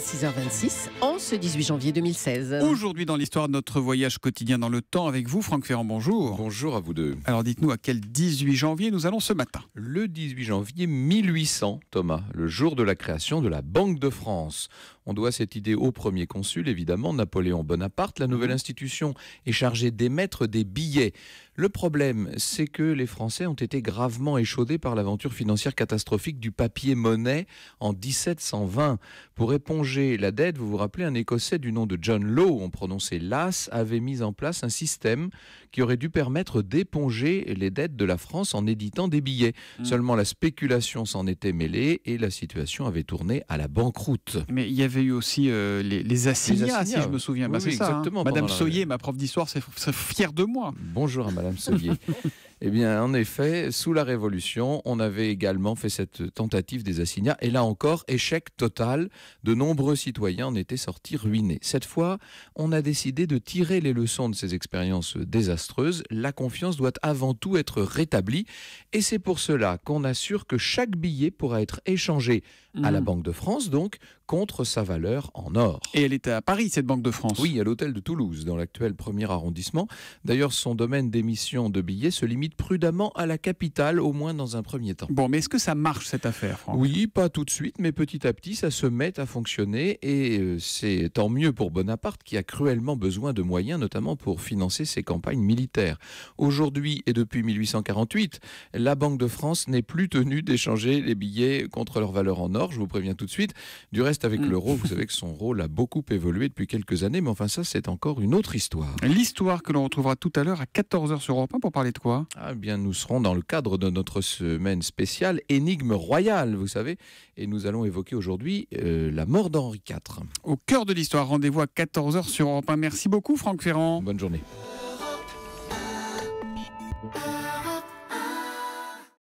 6h26, en ce 18 janvier 2016. Aujourd'hui, dans l'histoire de notre voyage quotidien dans le temps avec vous, Franck Ferrand, bonjour. Bonjour à vous deux. Alors dites-nous à quel 18 janvier nous allons ce matin Le 18 janvier 1800, Thomas, le jour de la création de la Banque de France. On doit cette idée au premier consul, évidemment, Napoléon Bonaparte. La nouvelle mhm. institution est chargée d'émettre des billets. Le problème, c'est que les Français ont été gravement échaudés par l'aventure financière catastrophique du papier-monnaie en 1720. Pour éponger la dette, vous vous rappelez, un Écossais du nom de John Law, on prononçait Las, avait mis en place un système qui aurait dû permettre d'éponger les dettes de la France en éditant des billets. Mhm. Seulement la spéculation s'en était mêlée et la situation avait tourné à la banqueroute. Mais il y avait avait eu aussi euh, les, les, assignats, si je me souviens. Oui, bah, Madame Soyer, ma prof d'histoire, c'est fière de moi. Bonjour à Madame Soyer. Eh bien, en effet, sous la Révolution, on avait également fait cette tentative des assignats. Et là encore, échec total. De nombreux citoyens en étaient sortis ruinés. Cette fois, on a décidé de tirer les leçons de ces expériences désastreuses. La confiance doit avant tout être rétablie. Et c'est pour cela qu'on assure que chaque billet pourra être échangé à la mm. Banque de France, donc, contre sa valeur en or. Et elle était à Paris, cette Banque de France Oui, à l'hôtel de Toulouse, dans l'actuel premier arrondissement. D'ailleurs, son domaine d'émission de billets se limite prudemment à la capitale, au moins dans un premier temps. Bon, mais est-ce que ça marche cette affaire Oui, pas tout de suite, mais petit à petit, ça se met à fonctionner et euh, c'est tant mieux pour Bonaparte qui a cruellement besoin de moyens, notamment pour financer ses campagnes militaires. Aujourd'hui et depuis 1848, la Banque de France n'est plus tenue d'échanger les billets contre leur valeur en or, je vous préviens tout de suite. Du reste, avec mm. l'euro, vous savez que son rôle a beaucoup évolué depuis quelques années, mais enfin ça, c'est encore une autre histoire. L'histoire que l'on retrouvera tout à l'heure à 14h sur Europe 1 pour parler de quoi ah, bien, nous serons dans le cadre de notre semaine spéciale Énigme royale, vous savez, et nous allons évoquer aujourd'hui euh, la mort d'Henri IV. Au cœur de l'histoire, rendez-vous à 14h sur Europe 1. Merci beaucoup Franck Ferrand. Bonne journée.